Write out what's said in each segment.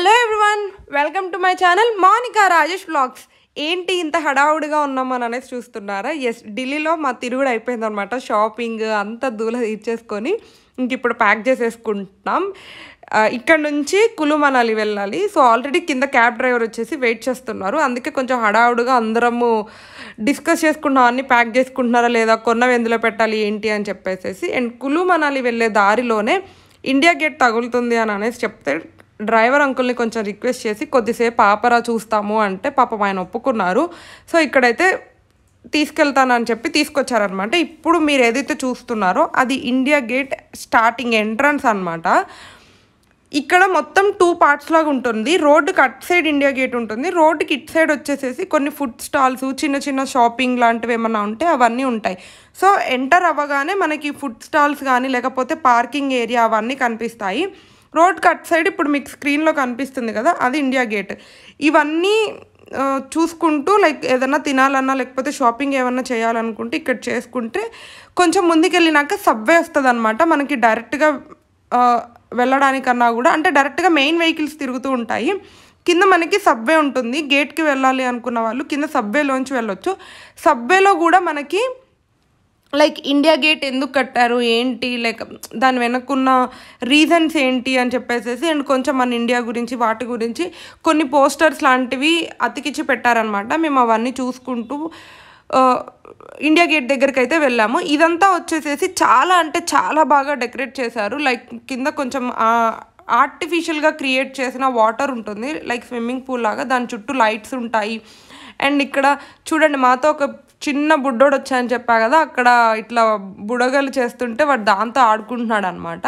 hello everyone welcome to my channel Manika Rajesh vlogs ఏంటి ఇంత హడావుడిగా ఉన్నామని అనేసి చూస్తున్నారా ఎస్ ఢిల్లీలో మా తిరుగుడు అయిపోయింది అనమాట షాపింగ్ అంతా దూల ఇచ్చేసుకొని ఇంక ఇప్పుడు ప్యాక్ చేసేసుకుంటున్నాం ఇక్కడ నుంచి కులుమనాలి వెళ్ళాలి సో ఆల్రెడీ కింద క్యాబ్ డ్రైవర్ వచ్చేసి వెయిట్ చేస్తున్నారు అందుకే కొంచెం హడావుడుగా అందరము డిస్కస్ చేసుకున్నాం అన్ని ప్యాక్ చేసుకుంటున్నారా లేదా కొన్న వెందులో పెట్టాలి ఏంటి అని చెప్పేసేసి అండ్ కులుమనాలి వెళ్ళే దారిలోనే ఇండియా గేట్ తగులుతుంది అని అనేసి చెప్తే డ్రైవర్ అంకుల్ని కొంచెం రిక్వెస్ట్ చేసి కొద్దిసేపు ఆపరా చూస్తాము అంటే పాపం ఆయన ఒప్పుకున్నారు సో ఇక్కడైతే తీసుకెళ్తానని చెప్పి తీసుకొచ్చారనమాట ఇప్పుడు మీరు ఏదైతే చూస్తున్నారో అది ఇండియా గేట్ స్టార్టింగ్ ఎంట్రన్స్ అనమాట ఇక్కడ మొత్తం టూ పార్ట్స్ లాగా ఉంటుంది రోడ్డుకి అట్ సైడ్ ఇండియా గేట్ ఉంటుంది రోడ్డుకి ఇట్ సైడ్ వచ్చేసేసి కొన్ని ఫుడ్ స్టాల్స్ చిన్న చిన్న షాపింగ్ లాంటివి ఏమైనా ఉంటే అవన్నీ ఉంటాయి సో ఎంటర్ అవ్వగానే మనకి ఫుడ్ స్టాల్స్ కానీ లేకపోతే పార్కింగ్ ఏరియా అవన్నీ కనిపిస్తాయి రోడ్ కట్ సైడ్ ఇప్పుడు మీకు స్క్రీన్లో కనిపిస్తుంది కదా అది ఇండియా గేట్ ఇవన్నీ చూసుకుంటూ లైక్ ఏదైనా తినాలన్నా లేకపోతే షాపింగ్ ఏమన్నా చేయాలనుకుంటే ఇక్కడ చేసుకుంటే కొంచెం ముందుకెళ్ళినాక సబ్వే వస్తుంది అనమాట మనకి డైరెక్ట్గా వెళ్ళడానికన్నా కూడా అంటే డైరెక్ట్గా మెయిన్ వెహికల్స్ తిరుగుతూ ఉంటాయి కింద మనకి సబ్వే ఉంటుంది గేట్కి వెళ్ళాలి అనుకున్న వాళ్ళు కింద సబ్వేలోంచి వెళ్ళొచ్చు సబ్వేలో కూడా మనకి లైక్ ఇండియా గేట్ ఎందుకు కట్టారు ఏంటి లైక్ దాని వెనక్కున్న రీజన్స్ ఏంటి అని చెప్పేసి అండ్ కొంచెం మన ఇండియా గురించి వాటి గురించి కొన్ని పోస్టర్స్ లాంటివి అతికిచ్చి పెట్టారనమాట మేము అవన్నీ చూసుకుంటూ ఇండియా గేట్ దగ్గరికి అయితే వెళ్ళాము ఇదంతా వచ్చేసేసి చాలా అంటే చాలా బాగా డెకరేట్ చేశారు లైక్ కింద కొంచెం ఆర్టిఫిషియల్గా క్రియేట్ చేసిన వాటర్ ఉంటుంది లైక్ స్విమ్మింగ్ పూల్ లాగా దాని చుట్టూ లైట్స్ ఉంటాయి అండ్ ఇక్కడ చూడండి మాతో ఒక చిన్న బుడ్డోడు వచ్చాయని చెప్పా కదా అక్కడ ఇట్లా బుడగలు చేస్తుంటే వాడు దాంతో ఆడుకుంటున్నాడు అనమాట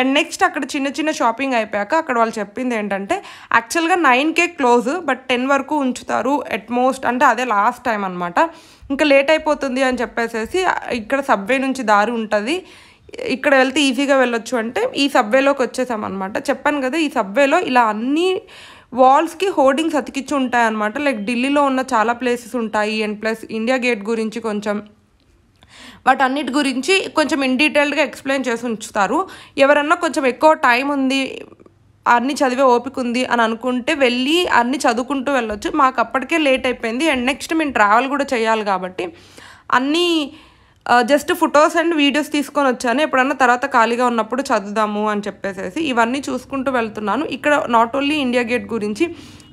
అండ్ నెక్స్ట్ అక్కడ చిన్న చిన్న షాపింగ్ అయిపోయాక అక్కడ వాళ్ళు చెప్పింది ఏంటంటే యాక్చువల్గా నైన్ కే క్లోజ్ బట్ టెన్ వరకు ఉంచుతారు అట్మోస్ట్ అంటే అదే లాస్ట్ టైం అనమాట ఇంకా లేట్ అయిపోతుంది అని చెప్పేసేసి ఇక్కడ సబ్వే నుంచి దారి ఉంటుంది ఇక్కడ వెళ్తే ఈజీగా వెళ్ళొచ్చు అంటే ఈ సబ్వేలోకి వచ్చేసాం అనమాట చెప్పాను కదా ఈ సబ్వేలో ఇలా అన్నీ వాల్స్కి హోర్డింగ్స్ అతికించి ఉంటాయి అనమాట లైక్ ఢిల్లీలో ఉన్న చాలా ప్లేసెస్ ఉంటాయి అండ్ ప్లస్ ఇండియా గేట్ గురించి కొంచెం అన్నిటి గురించి కొంచెం ఇన్ డీటెయిల్డ్గా ఎక్స్ప్లెయిన్ చేసి ఉంచుతారు ఎవరన్నా కొంచెం ఎక్కువ టైం ఉంది అన్ని చదివే ఓపిక ఉంది అని అనుకుంటే వెళ్ళి అన్ని చదువుకుంటూ వెళ్ళొచ్చు మాకు అప్పటికే లేట్ అయిపోయింది అండ్ నెక్స్ట్ మేము ట్రావెల్ కూడా చేయాలి కాబట్టి అన్నీ జస్ట్ ఫొటోస్ అండ్ వీడియోస్ తీసుకొని వచ్చాను ఎప్పుడన్నా తర్వాత ఖాళీగా ఉన్నప్పుడు చదువుదాము అని చెప్పేసి ఇవన్నీ చూసుకుంటూ వెళ్తున్నాను ఇక్కడ నాట్ ఓన్లీ ఇండియా గేట్ గురించి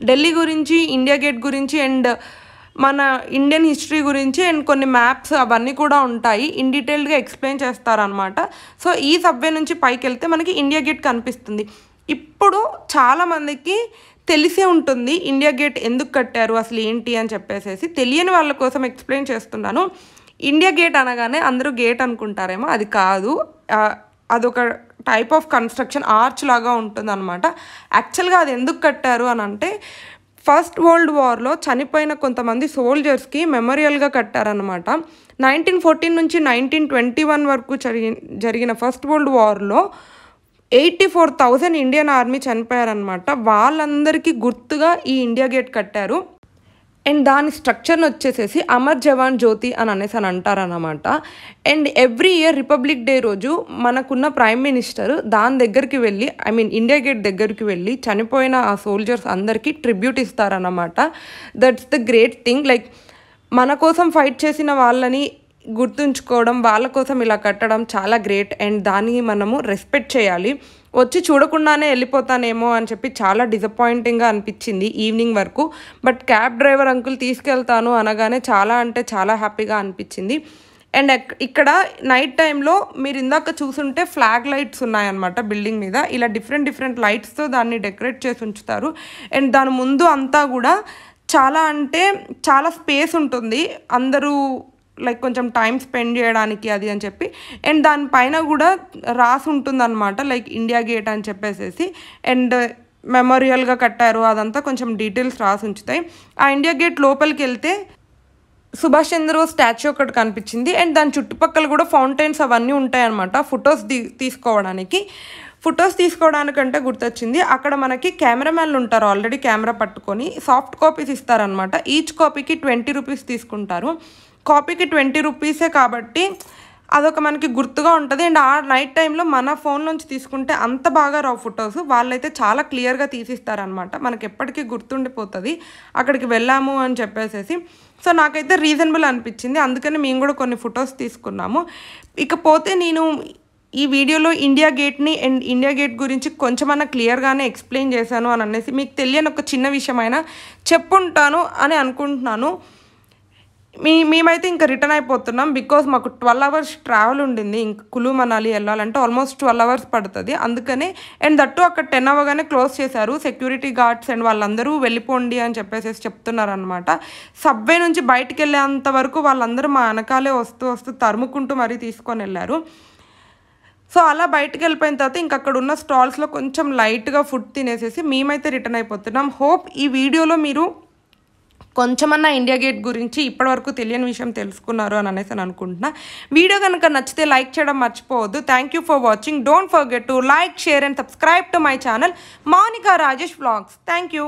ఢిల్లీ గురించి ఇండియా గేట్ గురించి అండ్ మన ఇండియన్ హిస్టరీ గురించి అండ్ కొన్ని మ్యాప్స్ అవన్నీ కూడా ఉంటాయి ఇన్ డీటెయిల్డ్గా ఎక్స్ప్లెయిన్ చేస్తారనమాట సో ఈ సబ్వే నుంచి పైకి వెళ్తే మనకి ఇండియా గేట్ కనిపిస్తుంది ఇప్పుడు చాలామందికి తెలిసే ఉంటుంది ఇండియా గేట్ ఎందుకు కట్టారు అసలు ఏంటి అని చెప్పేసేసి తెలియని వాళ్ళ కోసం ఎక్స్ప్లెయిన్ చేస్తున్నాను ఇండియా గేట్ అనగానే అందరూ గేట్ అనుకుంటారేమో అది కాదు అదొక టైప్ ఆఫ్ కన్స్ట్రక్షన్ ఆర్చ్ లాగా ఉంటుంది అనమాట యాక్చువల్గా అది ఎందుకు కట్టారు అని అంటే ఫస్ట్ వరల్డ్ వార్లో చనిపోయిన కొంతమంది సోల్జర్స్కి మెమోరియల్గా కట్టారనమాట నైన్టీన్ ఫోర్టీన్ నుంచి నైన్టీన్ ట్వంటీ వన్ వరకు జరిగి జరిగిన ఫస్ట్ వరల్డ్ వార్లో eighty four thousand Indian army చనిపోయారనమాట వాళ్ళందరికీ గుర్తుగా ఈ ఇండియా గేట్ కట్టారు అండ్ దాని స్ట్రక్చర్ని వచ్చేసేసి అమర్ జవాన్ జ్యోతి అని అనేసి అని అంటారనమాట and every year republic day రోజు మనకున్న ప్రైమ్ మినిస్టర్ దాని దగ్గరికి వెళ్ళి ఐ మీన్ ఇండియా గేట్ దగ్గరికి వెళ్ళి చనిపోయిన ఆ సోల్జర్స్ అందరికీ ట్రిబ్యూట్ ఇస్తారనమాట that's the great thing like మన కోసం ఫైట్ చేసిన వాళ్ళని గుర్తుంచుకోవడం వాళ్ళ కోసం ఇలా కట్టడం చాలా గ్రేట్ అండ్ దాన్ని మనము రెస్పెక్ట్ చేయాలి వచ్చి చూడకుండానే వెళ్ళిపోతానేమో అని చెప్పి చాలా డిసప్పాయింటింగ్గా అనిపించింది ఈవినింగ్ వరకు బట్ క్యాబ్ డ్రైవర్ అంకుల్ తీసుకెళ్తాను అనగానే చాలా అంటే చాలా హ్యాపీగా అనిపించింది అండ్ ఇక్కడ నైట్ టైంలో మీరు ఇందాక చూసుంటే ఫ్లాగ్ లైట్స్ ఉన్నాయన్నమాట బిల్డింగ్ మీద ఇలా డిఫరెంట్ డిఫరెంట్ లైట్స్తో దాన్ని డెకరేట్ చేసి ఉంచుతారు అండ్ దాని ముందు అంతా కూడా చాలా అంటే చాలా స్పేస్ ఉంటుంది అందరూ లైక్ కొంచెం టైం స్పెండ్ చేయడానికి అది అని చెప్పి అండ్ దానిపైన కూడా రాసి ఉంటుందన్నమాట లైక్ ఇండియా గేట్ అని చెప్పేసేసి అండ్ మెమోరియల్గా కట్టారు అదంతా కొంచెం డీటెయిల్స్ రాసి ఉంచుతాయి ఆ ఇండియా గేట్ లోపలికి వెళ్తే సుభాష్ చంద్రబోస్ స్టాచ్యూ ఒకటి కనిపించింది అండ్ దాని చుట్టుపక్కల కూడా ఫౌంటైన్స్ అవన్నీ ఉంటాయన్నమాట ఫొటోస్ తీసుకోవడానికి ఫొటోస్ తీసుకోవడానికంటే గుర్తొచ్చింది అక్కడ మనకి కెమెరామెన్లు ఉంటారు ఆల్రెడీ కెమెరా పట్టుకొని సాఫ్ట్ కాపీస్ ఇస్తారనమాట ఈచ్ కాపీకి ట్వంటీ రూపీస్ తీసుకుంటారు కాపీకి ట్వంటీ రూపీసే కాబట్టి అదొక మనకి గుర్తుగా ఉంటుంది అండ్ ఆ నైట్ టైంలో మన ఫోన్ నుంచి తీసుకుంటే అంత బాగా రావు ఫొటోస్ వాళ్ళైతే చాలా క్లియర్గా తీసిస్తారనమాట మనకి ఎప్పటికీ గుర్తుండిపోతుంది అక్కడికి వెళ్ళాము అని చెప్పేసేసి సో నాకైతే రీజనబుల్ అనిపించింది అందుకని మేము కూడా కొన్ని ఫొటోస్ తీసుకున్నాము ఇకపోతే నేను ఈ వీడియోలో ఇండియా గేట్ని అండ్ ఇండియా గేట్ గురించి కొంచెమన్నా క్లియర్గానే ఎక్స్ప్లెయిన్ చేశాను అని అనేసి మీకు తెలియని ఒక చిన్న విషయమైనా చెప్పుంటాను అని అనుకుంటున్నాను మీ మేమైతే ఇంకా రిటర్న్ అయిపోతున్నాం బికాస్ మాకు ట్వెల్వ్ అవర్స్ ట్రావెల్ ఉండింది ఇంక కులు మనాలి వెళ్ళాలంటే ఆల్మోస్ట్ ట్వెల్వ్ అవర్స్ పడుతుంది అందుకనే అండ్ దట్టు అక్కడ టెన్ అవ్వగానే క్లోజ్ చేశారు సెక్యూరిటీ గార్డ్స్ అండ్ వాళ్ళందరూ వెళ్ళిపోండి అని చెప్పేసి చెప్తున్నారనమాట సబ్వే నుంచి బయటికి వెళ్ళేంత వరకు వాళ్ళందరూ మా వెనకాలే వస్తూ వస్తూ తరుముకుంటూ మరీ తీసుకొని వెళ్ళారు సో అలా బయటకు వెళ్ళిపోయిన తర్వాత ఇంక అక్కడ ఉన్న స్టాల్స్లో కొంచెం లైట్గా ఫుడ్ తినేసేసి మేమైతే రిటర్న్ అయిపోతున్నాం హోప్ ఈ వీడియోలో మీరు కొంచెమన్నా ఇండియా గేట్ గురించి ఇప్పటివరకు తెలియని విషయం తెలుసుకున్నారు అని అనేసి అని అనుకుంటున్నా వీడియో కనుక నచ్చితే లైక్ చేయడం మర్చిపోవద్దు thank you for watching don't forget to like share and subscribe to my channel Manika Rajesh vlogs thank you